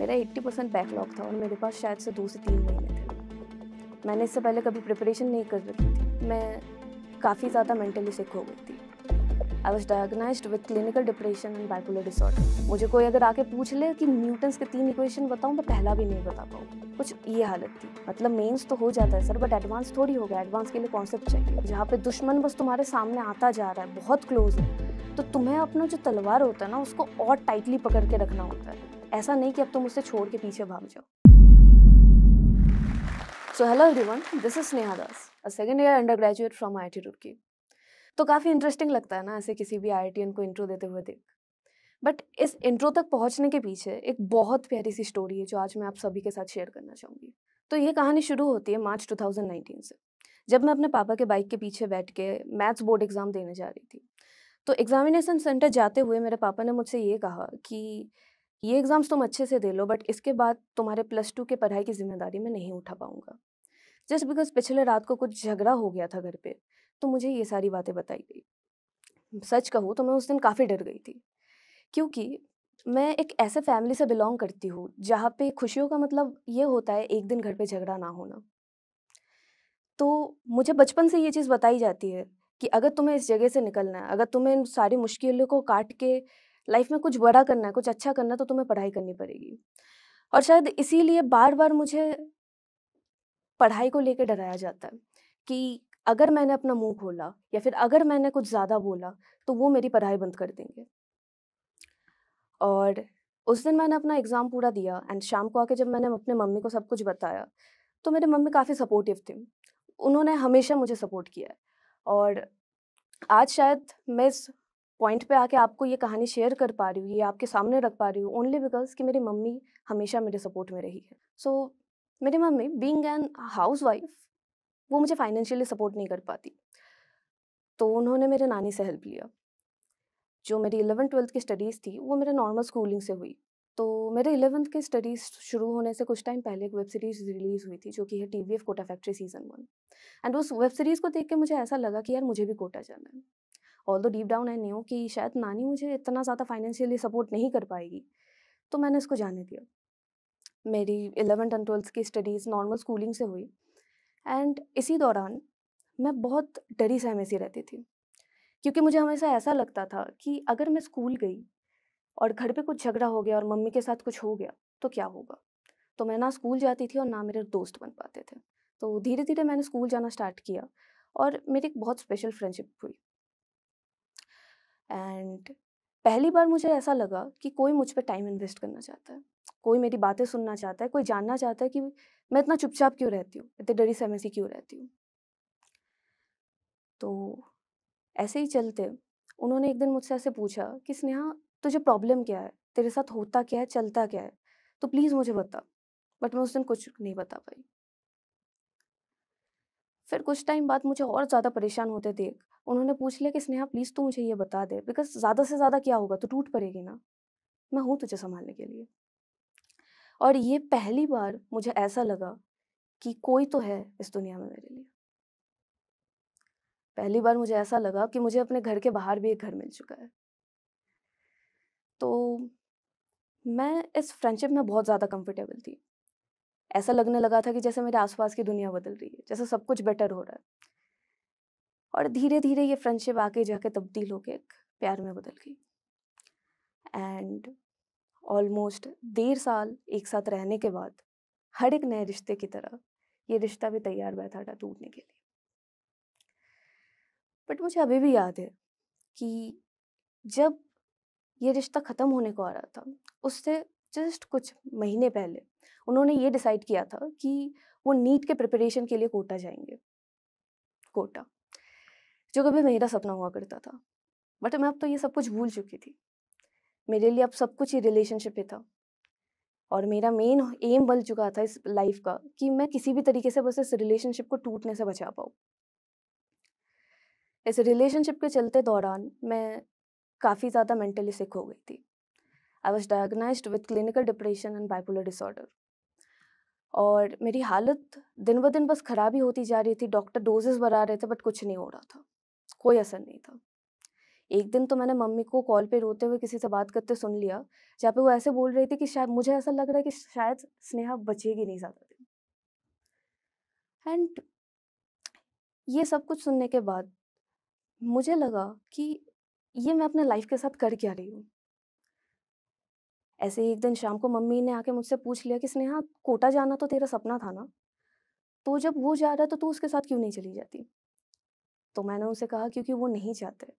मेरा 80 percent backlog था और मेरे पास शायद से दो से तीन महीने थे मैंने इससे पहले कभी प्रिपरेशन नहीं कर रखी थी मैं काफ़ी ज़्यादा मेंटली सिक हो गई थी I was diagnose with clinical depression and bipolar disorder मुझे कोई अगर आके पूछ ले कि न्यूटन्स के तीन इक्वेशन बताऊँ तो पहला भी नहीं बता पाऊँ कुछ ये हालत थी मतलब मेंस तो हो जाता है सर बट एडवांस थोड़ी हो गया एडवांस के लिए कॉन्सेप्ट चाहिए जहाँ पे दुश्मन बस तुम्हारे सामने आता जा रहा है बहुत क्लोज है तो तुम्हें अपना जो तलवार होता है ना उसको और टाइटली पकड़ के रखना होता है ऐसा नहीं कि अब तुम उसे छोड़ के पीछे भाग जाओ so hello everyone this is Sneha Das a second year undergraduate from I I Roorkee तो काफ़ी इंटरेस्टिंग लगता है ना ऐसे किसी भी आई को इंट्रो देते हुए देख बट इस इंट्रो तक पहुंचने के पीछे एक बहुत प्यारी सी स्टोरी है जो आज मैं आप सभी के साथ शेयर करना चाहूँगी तो ये कहानी शुरू होती है मार्च 2019 से जब मैं अपने पापा के बाइक के पीछे बैठ के मैथ्स बोर्ड एग्ज़ाम देने जा रही थी तो एग्जामिनेशन सेंटर जाते हुए मेरे पापा ने मुझसे ये कहा कि ये एग्ज़ाम्स तुम अच्छे से दे लो बट इसके बाद तुम्हारे प्लस टू के पढ़ाई की जिम्मेदारी मैं नहीं उठा पाऊँगा जस्ट बिकॉज पिछले रात को कुछ झगड़ा हो गया था घर पर तो मुझे ये सारी बातें बताई गई सच कहूँ तो मैं उस दिन काफ़ी डर गई थी क्योंकि मैं एक ऐसे फैमिली से बिलोंग करती हूँ जहाँ पे खुशियों का मतलब ये होता है एक दिन घर पे झगड़ा ना होना तो मुझे बचपन से ये चीज़ बताई जाती है कि अगर तुम्हें इस जगह से निकलना है अगर तुम्हें इन सारी मुश्किलों को काट के लाइफ में कुछ बड़ा करना है कुछ अच्छा करना है तो तुम्हें पढ़ाई करनी पड़ेगी और शायद इसीलिए बार बार मुझे पढ़ाई को लेकर डराया जाता है कि अगर मैंने अपना मुंह खोला या फिर अगर मैंने कुछ ज़्यादा बोला तो वो मेरी पढ़ाई बंद कर देंगे और उस दिन मैंने अपना एग्ज़ाम पूरा दिया एंड शाम को आके जब मैंने अपने मम्मी को सब कुछ बताया तो मेरे मम्मी काफ़ी सपोर्टिव थी उन्होंने हमेशा मुझे सपोर्ट किया है और आज शायद मैं इस पॉइंट पे आके आपको ये कहानी शेयर कर पा रही हूँ ये आपके सामने रख पा रही हूँ ओनली बिकॉज कि मेरी मम्मी हमेशा मेरे सपोर्ट में रही है सो so, मेरी mummy being an housewife वो मुझे फाइनेंशियली सपोर्ट नहीं कर पाती तो उन्होंने मेरे नानी से हेल्प लिया जो मेरी इलेवन ट्वेल्थ की स्टडीज़ थी वो मेरे नॉर्मल स्कूलिंग से हुई तो मेरे इलेवंथ के स्टडीज़ शुरू होने से कुछ टाइम पहले एक वेब सीरीज़ रिलीज़ हुई थी जो कि है T V F Kota factory season one and उस वेब सीरीज़ को देख के मुझे ऐसा लगा कि यार मुझे भी कोटा जाना है ऑल दो डीप डाउन आई न्यू कि शायद नानी मुझे इतना ज़्यादा फाइनेंशियली सपोर्ट नहीं कर पाएगी तो मैंने इसको जाने दिया मेरी इलेवेंथ एंड ट्वेल्थ की स्टडीज़ नॉर्मल स्कूलिंग से हुई एंड इसी दौरान मैं बहुत डरी सहमेसी रहती थी क्योंकि मुझे हमेशा ऐसा लगता था कि अगर मैं स्कूल गई और घर पे कुछ झगड़ा हो गया और मम्मी के साथ कुछ हो गया तो क्या होगा तो मैं ना स्कूल जाती थी और ना मेरे दोस्त बन पाते थे तो धीरे धीरे मैंने स्कूल जाना स्टार्ट किया और मेरी एक बहुत स्पेशल फ्रेंडशिप हुई एंड पहली बार मुझे ऐसा लगा कि कोई मुझ पर टाइम इन्वेस्ट करना चाहता है कोई मेरी बातें सुनना चाहता है कोई जानना चाहता है कि मैं इतना चुपचाप क्यों रहती हूँ इतनी डरी समय से क्यों रहती हूँ तो ऐसे ही चलते उन्होंने एक दिन मुझसे ऐसे पूछा कि स्नेहा तुझे प्रॉब्लम क्या है तेरे साथ होता क्या है चलता क्या है तो प्लीज़ मुझे बता बट मैं उस दिन कुछ नहीं बता पाई फिर कुछ टाइम बाद मुझे और ज़्यादा परेशान होते देख उन्होंने पूछ लिया कि स्नेहा प्लीज़ तू मुझे ये बता दे बिकॉज ज़्यादा से ज़्यादा क्या होगा तो टूट पड़ेगी ना मैं हूँ तुझे संभालने के लिए और ये पहली बार मुझे ऐसा लगा कि कोई तो है इस दुनिया में मेरे लिए पहली बार मुझे ऐसा लगा कि मुझे अपने घर के बाहर भी एक घर मिल चुका है तो मैं इस फ्रेंडशिप में बहुत ज़्यादा कंफर्टेबल थी ऐसा लगने लगा था कि जैसे मेरे आसपास की दुनिया बदल रही है जैसे सब कुछ बेटर हो रहा है और धीरे धीरे ये फ्रेंडशिप आके जाके तब्दील होकर एक प्यार में बदल गई एंड ऑलमोस्ट डेढ़ साल एक साथ रहने के बाद हर एक नए रिश्ते की तरह ये रिश्ता भी तैयार बैठा था टूटने के लिए बट मुझे अभी भी याद है कि जब ये रिश्ता ख़त्म होने को आ रहा था उससे जस्ट कुछ महीने पहले उन्होंने ये डिसाइड किया था कि वो नीट के प्रिपरेशन के लिए कोटा जाएंगे कोटा जो कभी मेरा सपना हुआ करता था बट मैं अब तो ये सब कुछ भूल चुकी थी मेरे लिए अब सब कुछ ही रिलेशनशिप ही था और मेरा मेन एम बन चुका था इस लाइफ का कि मैं किसी भी तरीके से बस इस रिलेशनशिप को टूटने से बचा पाऊँ इस रिलेशनशिप के चलते दौरान मैं काफ़ी ज़्यादा मेंटली सिक हो गई थी I was diagnose with clinical depression and bipolar disorder और मेरी हालत दिन ब दिन बस ख़राब ही होती जा रही थी डॉक्टर डोजेस बढ़ा रहे थे बट कुछ नहीं हो रहा था कोई असर नहीं था एक दिन तो मैंने मम्मी को कॉल पे रोते हुए किसी से बात करते सुन लिया जहाँ पे वो ऐसे बोल रही थी कि शायद मुझे ऐसा लग रहा है कि शायद स्नेहा बचेगी नहीं ज़्यादा दिन एंड ये सब कुछ सुनने के बाद मुझे लगा कि ये मैं अपने लाइफ के साथ कर क्या रही हूँ ऐसे ही एक दिन शाम को मम्मी ने आके मुझसे पूछ लिया कि स्नेहा कोटा जाना तो तेरा सपना था ना तो जब वो जा रहा है तो तू उसके साथ क्यों नहीं चली जाती तो मैंने उनसे कहा क्योंकि वो नहीं चाहते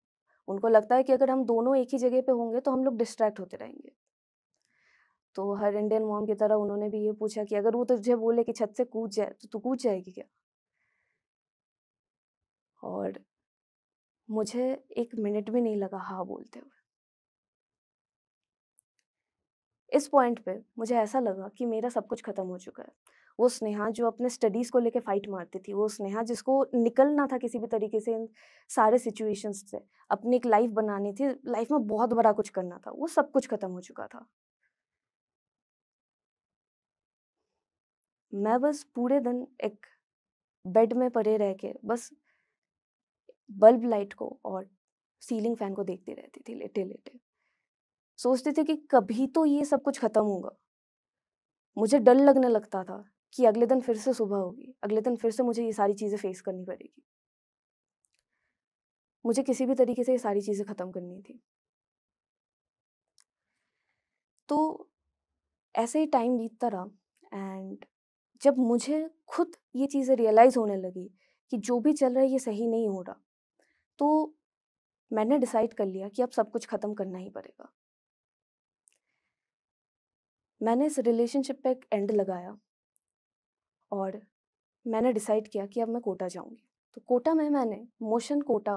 उनको लगता है कि अगर हम दोनों एक ही जगह पे होंगे तो हम लोग डिस्ट्रैक्ट होते रहेंगे तो हर इंडियन मॉम की तरह उन्होंने भी ये पूछा कि अगर वो तुझे बोले कि छत से कूद जाए तो तू कूद जाएगी क्या और मुझे एक मिनट भी नहीं लगा हाँ बोलते हुए इस पॉइंट पे मुझे ऐसा लगा कि मेरा सब कुछ खत्म हो चुका है वो स्नेहा जो अपने स्टडीज़ को लेके फाइट मारती थी वो स्नेहा जिसको निकलना था किसी भी तरीके से इन सारे सिचुएशंस से अपनी एक लाइफ बनानी थी लाइफ में बहुत बड़ा कुछ करना था वो सब कुछ खत्म हो चुका था मैं बस पूरे दिन एक बेड में पड़े रह के बस बल्ब लाइट को और सीलिंग फैन को देखती रहती थी लेटे लेटे सोचते थे कि कभी तो ये सब कुछ खत्म होगा मुझे डर लगने लगता था कि अगले दिन फिर से सुबह होगी अगले दिन फिर से मुझे ये सारी चीज़ें फेस करनी पड़ेगी मुझे किसी भी तरीके से ये सारी चीज़ें ख़त्म करनी थी तो ऐसे ही टाइम बीतता रहा एंड जब मुझे खुद ये चीज़ें रियलाइज़ होने लगी कि जो भी चल रहा है ये सही नहीं हो रहा तो मैंने डिसाइड कर लिया कि अब सब कुछ ख़त्म करना ही पड़ेगा मैंने इस रिलेशनशिप पे एक एंड लगाया और मैंने डिसाइड किया कि अब मैं कोटा जाऊंगी तो कोटा में मैंने मोशन कोटा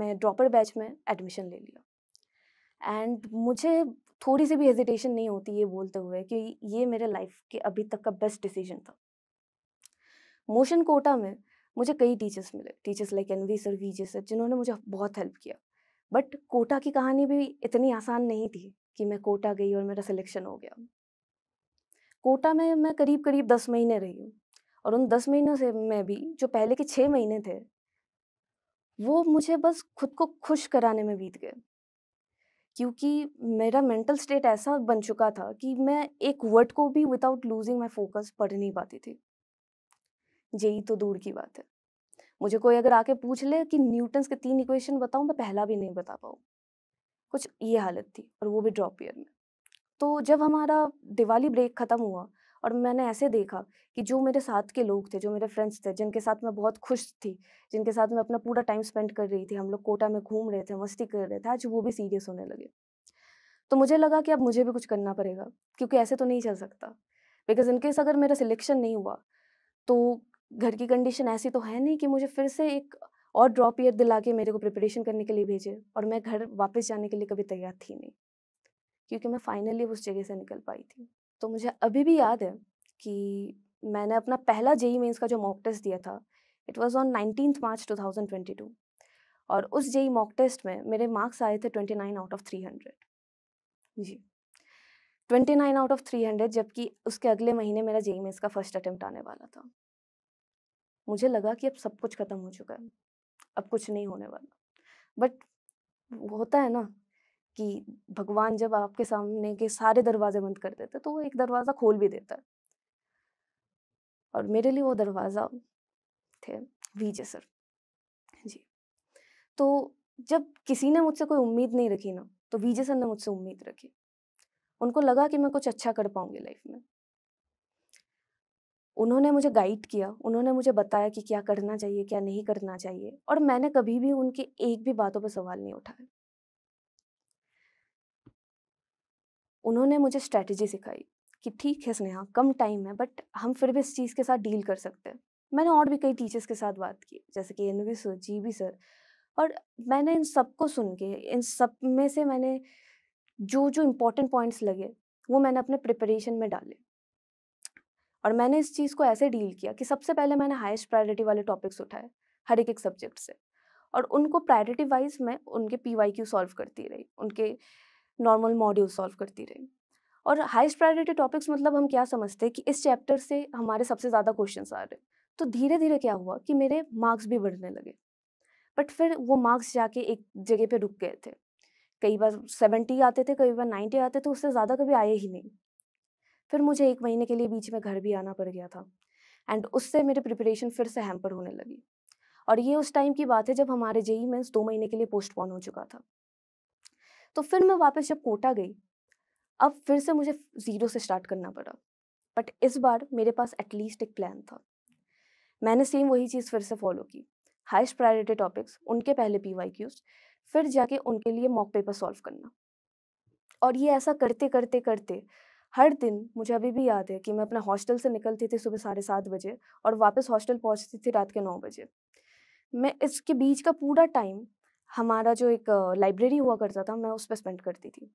में ड्रॉपर बैच में एडमिशन ले लिया एंड मुझे थोड़ी सी भी हेजिटेशन नहीं होती ये बोलते हुए कि ये मेरे लाइफ के अभी तक का बेस्ट डिसीजन था मोशन कोटा में मुझे कई टीचर्स मिले teachers like N V sir V J sir जिन्होंने मुझे बहुत हेल्प किया बट कोटा की कहानी भी इतनी आसान नहीं थी कि मैं कोटा गई और मेरा सिलेक्शन हो गया कोटा में मैं करीब करीब दस महीने रही हूँ और उन दस महीनों से मैं भी जो पहले के छः महीने थे वो मुझे बस खुद को खुश कराने में बीत गए क्योंकि मेरा मेंटल स्टेट ऐसा बन चुका था कि मैं एक वर्ड को भी विदाउट लूजिंग माई फोकस पढ़ नहीं पाती थी यही तो दूर की बात है मुझे कोई अगर आके पूछ ले कि न्यूटन्स के तीन इक्वेशन बताऊं मैं पहला भी नहीं बता पाऊँ कुछ ये हालत थी और वो भी ड्रॉप ईयर में तो जब हमारा दिवाली ब्रेक ख़त्म हुआ और मैंने ऐसे देखा कि जो मेरे साथ के लोग थे जो मेरे फ्रेंड्स थे जिनके साथ मैं बहुत खुश थी जिनके साथ मैं अपना पूरा टाइम स्पेंड कर रही थी हम लोग कोटा में घूम रहे थे मस्ती कर रहे थे आज वो भी सीरियस होने लगे तो मुझे लगा कि अब मुझे भी कुछ करना पड़ेगा क्योंकि ऐसे तो नहीं चल सकता बिकॉज इनकेस अगर मेरा सिलेक्शन नहीं हुआ तो घर की कंडीशन ऐसी तो है नहीं कि मुझे फिर से एक और ड्रॉप ईयर दिला के मेरे को प्रिपरेशन करने के लिए भेजे और मैं घर वापस जाने के लिए कभी तैयार थी नहीं क्योंकि मैं फाइनली उस जगह से निकल पाई थी तो मुझे अभी भी याद है कि मैंने अपना पहला जेई मेंस e का जो मॉक टेस्ट दिया था it was on nineteen March 2022 और उस जेई मॉक टेस्ट में मेरे मार्क्स आए थे 29 आउट ऑफ 300 जी 29 आउट ऑफ 300 जबकि उसके अगले महीने मेरा जेई मेंस e का फर्स्ट अटैम्प्ट आने वाला था मुझे लगा कि अब सब कुछ ख़त्म हो चुका है अब कुछ नहीं होने वाला बट होता है ना कि भगवान जब आपके सामने के सारे दरवाजे बंद कर देते तो वो एक दरवाज़ा खोल भी देता है और मेरे लिए वो दरवाज़ा थे वीजे सर जी तो जब किसी ने मुझसे कोई उम्मीद नहीं रखी ना तो वीजे सर ने मुझसे उम्मीद रखी उनको लगा कि मैं कुछ अच्छा कर पाऊंगी लाइफ में उन्होंने मुझे गाइड किया उन्होंने मुझे बताया कि क्या करना चाहिए क्या नहीं करना चाहिए और मैंने कभी भी उनकी एक भी बातों पर सवाल नहीं उठाया उन्होंने मुझे स्ट्रैटेजी सिखाई कि ठीक है स्नेहा कम टाइम है बट हम फिर भी इस चीज़ के साथ डील कर सकते हैं मैंने और भी कई टीचर्स के साथ बात की जैसे कि N V sir G B sir और मैंने इन सबको सुन के इन सब में से मैंने जो जो इम्पोर्टेंट पॉइंट्स लगे वो मैंने अपने प्रिपरेशन में डाले और मैंने इस चीज़ को ऐसे डील किया कि सबसे पहले मैंने हाईएस्ट प्रायोरिटी वाले टॉपिक्स उठाए हर एक एक सब्जेक्ट से और उनको प्रायोरिटी वाइज मैं उनके पी वाई क्यू सॉल्व करती रही उनके नॉर्मल मॉड्यूल सॉल्व करती रही और हाइस्ट प्रायोरिटी टॉपिक्स मतलब हम क्या समझते हैं कि इस चैप्टर से हमारे सबसे ज़्यादा क्वेश्चन आ रहे तो धीरे धीरे क्या हुआ कि मेरे मार्क्स भी बढ़ने लगे बट फिर वो मार्क्स जाके एक जगह पे रुक गए थे कई बार सेवेंटी आते थे कई बार नाइन्टी आते थे उससे ज़्यादा कभी आए ही नहीं फिर मुझे एक महीने के लिए बीच में घर भी आना पड़ गया था एंड उससे मेरी प्रिपरेशन फिर से हैम्पर होने लगी और ये उस टाइम की बात है जब हमारे जेई मेंस दो महीने के लिए पोस्टपोन हो चुका था तो फिर मैं वापस जब कोटा गई अब फिर से मुझे ज़ीरो से स्टार्ट करना पड़ा बट इस बार मेरे पास एटलीस्ट एक प्लान था मैंने सेम वही चीज़ फिर से फॉलो की हाइस्ट प्रायोरिटी टॉपिक्स उनके पहले पी वाई क्यूज फिर जाके उनके लिए मॉक पेपर सॉल्व करना और ये ऐसा करते करते करते हर दिन मुझे अभी भी याद है कि मैं अपने हॉस्टल से निकलती थी सुबह साढ़े सात बजे और वापस हॉस्टल पहुंचती थी रात के नौ बजे मैं इसके बीच का पूरा टाइम हमारा जो एक लाइब्रेरी हुआ करता था मैं उस पर स्पेंड करती थी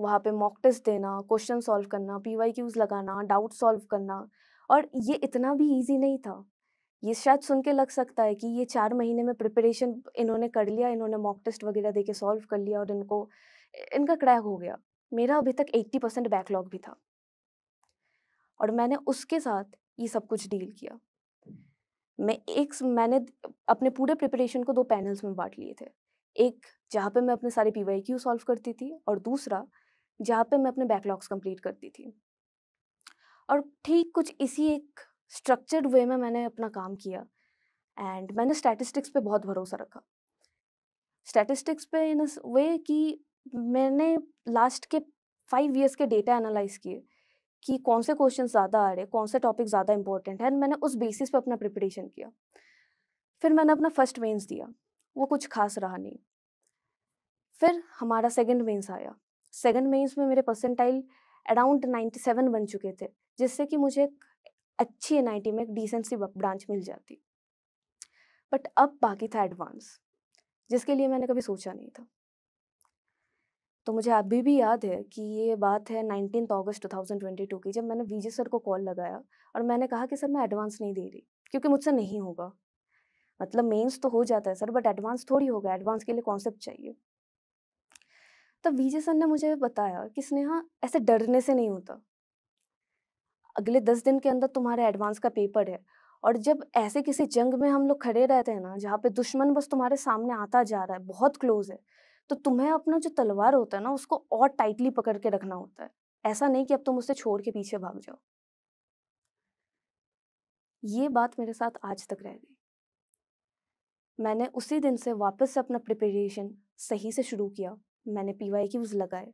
वहाँ पे मॉक टेस्ट देना क्वेश्चन सॉल्व करना पी वाई क्यूज लगाना डाउट सॉल्व करना और ये इतना भी ईजी नहीं था ये शायद सुन के लग सकता है कि ये चार महीने में प्रिपरेशन इन्होंने कर लिया इन्होंने मॉक टेस्ट वगैरह दे के सॉल्व कर लिया और इनको इनका क्रैक हो गया मेरा अभी तक एट्टी परसेंट बैकलॉग भी था और मैंने उसके साथ ये सब कुछ डील किया मैं एक मैंने अपने पूरे प्रिपरेशन को दो पैनल्स में बांट लिए थे एक जहाँ पे मैं अपने सारे पी वाई क्यू सॉल्व करती थी और दूसरा जहाँ पे मैं अपने बैकलॉग्स कंप्लीट करती थी और ठीक कुछ इसी एक स्ट्रक्चर्ड वे में मैंने अपना काम किया एंड मैंने स्टैटिस्टिक्स पे बहुत भरोसा रखा स्टैटिस्टिक्स पे इन वे कि मैंने लास्ट के फाइव ईयर्स के डेटा एनालाइज किए कि कौन से क्वेश्चन ज़्यादा आ रहे हैं कौन से टॉपिक ज़्यादा इंपॉर्टेंट है मैंने उस बेसिस पर अपना प्रिपरेशन किया फिर मैंने अपना फर्स्ट मेन्स दिया वो कुछ खास रहा नहीं फिर हमारा सेकेंड मेन्स आया सेकेंड मेन्स में मेरे परसेंटाइल अराउंड सेवन बन चुके थे जिससे कि मुझे एक अच्छी एन में एक डिसेंट सी ब्रांच मिल जाती बट अब बाकी था एडवांस जिसके लिए मैंने कभी सोचा नहीं था तो मुझे अभी भी याद है कि ये बात है नाइनटीन अगस्त टू की जब मैंने वीजे सर को कॉल लगाया और मैंने कहा कि सर मैं एडवांस नहीं दे रही क्योंकि मुझसे नहीं होगा मतलब मेंस तो हो जाता है सर बट एडवांस थोड़ी होगा एडवांस के लिए कॉन्सेप्ट चाहिए तब तो वीजे सर ने मुझे बताया कि स्नेहा ऐसे डरने से नहीं होता अगले दस दिन के अंदर तुम्हारे एडवांस का पेपर है और जब ऐसे किसी जंग में हम लोग खड़े रहते हैं ना जहाँ पे दुश्मन बस तुम्हारे सामने आता जा रहा है बहुत क्लोज है तो तुम्हें अपना जो तलवार होता है ना उसको और टाइटली पकड़ के रखना होता है ऐसा नहीं कि अब तुम उसे छोड़ के पीछे भाग जाओ ये बात मेरे साथ आज तक रह गई मैंने उसी दिन से वापस से अपना प्रिपरेशन सही से शुरू किया मैंने पी वाई क्यूज लगाए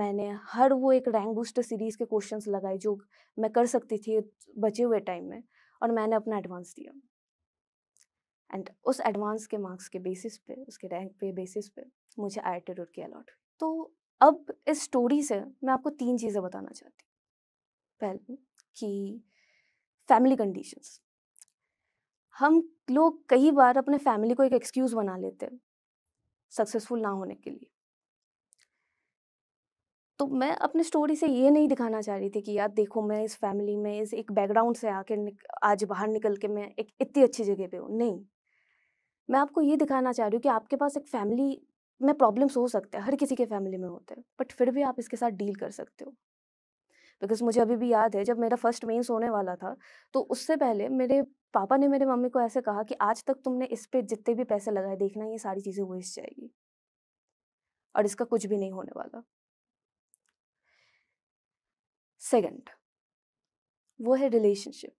मैंने हर वो एक रैंक बूस्टर सीरीज़ के क्वेश्चंस लगाए जो मैं कर सकती थी बचे हुए टाइम में और मैंने अपना एडवांस दिया एंड उस एडवांस के मार्क्स के बेसिस पे उसके रैंक पे बेसिस पे मुझे आई टी रुड़ की अलॉट हुई तो अब इस स्टोरी से मैं आपको तीन चीज़ें बताना चाहती हूँ पहले कि फैमिली कंडीशंस हम लोग कई बार अपने फैमिली को एक एक्सक्यूज़ बना लेते हैं सक्सेसफुल ना होने के लिए तो मैं अपने स्टोरी से ये नहीं दिखाना चाह रही थी कि यार देखो मैं इस फैमिली में इस एक बैकग्राउंड से आके आज बाहर निकल के मैं एक इतनी अच्छी जगह पे हूँ नहीं मैं आपको ये दिखाना चाह रही हूँ कि आपके पास एक फैमिली में प्रॉब्लम्स हो सकते हैं हर किसी के फैमिली में होते हैं बट फिर भी आप इसके साथ डील कर सकते हो बिकॉज मुझे अभी भी याद है जब मेरा फर्स्ट मेंस होने वाला था तो उससे पहले मेरे पापा ने मेरे मम्मी को ऐसे कहा कि आज तक तुमने इस पर जितने भी पैसे लगाए देखना ये सारी चीज़ें वेस्ट जाएगी और इसका कुछ भी नहीं होने वाला सेकंड वो है रिलेशनशिप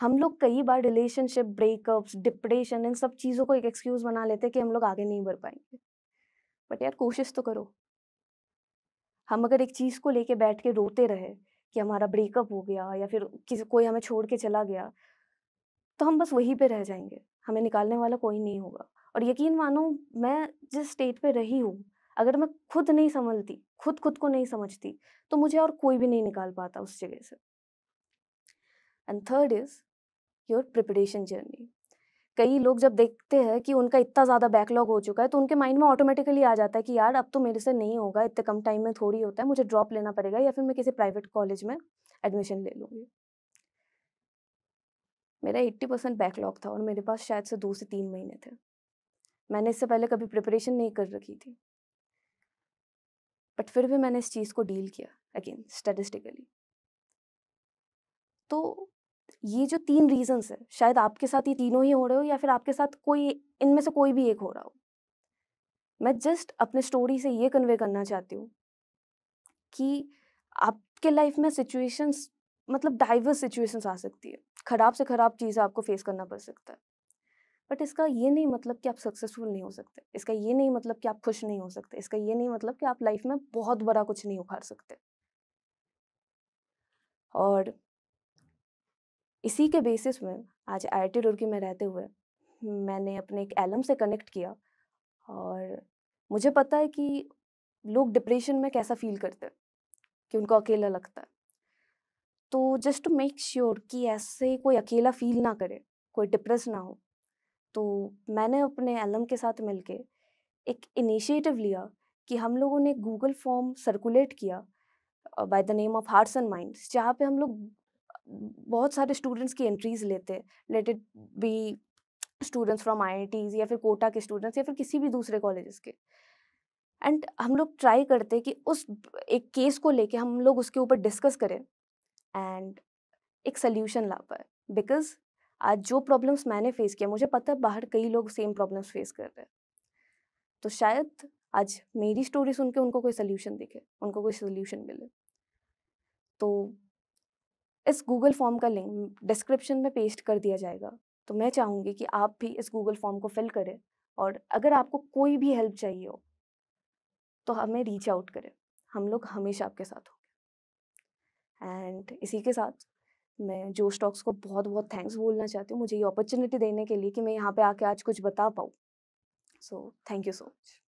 हम लोग कई बार रिलेशनशिप ब्रेकअप्स डिप्रेशन इन सब चीज़ों को एक एक्सक्यूज़ बना लेते हैं कि हम लोग आगे नहीं बढ़ पाएंगे बट यार कोशिश तो करो हम अगर एक चीज़ को लेके बैठ के रोते रहे कि हमारा ब्रेकअप हो गया या फिर किसी कोई हमें छोड़ के चला गया तो हम बस वहीं पे रह जाएंगे हमें निकालने वाला कोई नहीं होगा और यकीन मानो मैं जिस स्टेट पे रही हूँ अगर मैं खुद नहीं संभलती खुद खुद को नहीं समझती तो मुझे और कोई भी नहीं निकाल पाता उस जगह से and third is your preparation journey कई लोग जब देखते हैं कि उनका इतना ज़्यादा बैकलॉग हो चुका है तो उनके माइंड में ऑटोमेटिकली आ जाता है कि यार अब तो मेरे से नहीं होगा इतने कम टाइम में थोड़ी होता है मुझे ड्रॉप लेना पड़ेगा या फिर मैं किसी प्राइवेट कॉलेज में एडमिशन ले लूँगी मेरा एट्टी परसेंट बैकलॉग था और मेरे पास शायद से दो से तीन महीने थे मैंने इससे पहले कभी प्रिपरेशन नहीं कर रखी थी बट फिर भी मैंने इस चीज़ को डील किया अगेन स्टेटिस्टिकली तो ये जो तीन रीजंस है शायद आपके साथ ये तीनों ही हो रहे हो या फिर आपके साथ कोई इनमें से कोई भी एक हो रहा हो मैं जस्ट अपने स्टोरी से ये कन्वे करना चाहती हूँ कि आपके लाइफ में सिचुएशंस मतलब डाइवर्स सिचुएशंस आ सकती है ख़राब से ख़राब चीज़ आपको फेस करना पड़ सकता है बट इसका ये नहीं मतलब कि आप सक्सेसफुल नहीं हो सकते इसका ये नहीं मतलब कि आप खुश नहीं हो सकते इसका ये नहीं मतलब कि आप लाइफ में बहुत बड़ा कुछ नहीं उखाड़ सकते और इसी के बेसिस में आज आई आई रुड़की में रहते हुए मैंने अपने एक एलम से कनेक्ट किया और मुझे पता है कि लोग डिप्रेशन में कैसा फील करते हैं कि उनको अकेला लगता है तो जस्ट टू मेक श्योर कि ऐसे कोई अकेला फील ना करे कोई डिप्रेस ना हो तो मैंने अपने एलम के साथ मिल एक इनिशिएटिव लिया कि हम लोगों ने गूगल फॉर्म सर्कुलेट किया by the name of hearts and minds जहाँ पे हम लोग बहुत सारे स्टूडेंट्स की एंट्रीज लेते let it be students from I या फिर कोटा के स्टूडेंट्स या फिर किसी भी दूसरे कॉलेजेस के एंड हम लोग ट्राई करते कि उस एक केस को लेके हम लोग उसके ऊपर डिस्कस करें एंड एक सल्यूशन ला पाए बिकॉज आज जो प्रॉब्लम्स मैंने फेस किया मुझे पता है बाहर कई लोग सेम प्रॉब्लम्स फेस कर रहे हैं तो शायद आज मेरी स्टोरी सुन के उनको कोई सल्यूशन दिखे उनको कोई सल्यूशन मिले तो इस गूगल फॉर्म का लिंक डिस्क्रिप्शन में पेस्ट कर दिया जाएगा तो मैं चाहूँगी कि आप भी इस गूगल फॉर्म को फिल करें और अगर आपको कोई भी हेल्प चाहिए हो तो हमें रीच आउट करें हम लोग हमेशा आपके साथ होंगे एंड इसी के साथ मैं जो स्टॉक्स को बहुत बहुत थैंक्स बोलना चाहती हूँ मुझे ये अपॉर्चुनिटी देने के लिए कि मैं यहाँ पे आके आज कुछ बता पाऊँ so thank you so much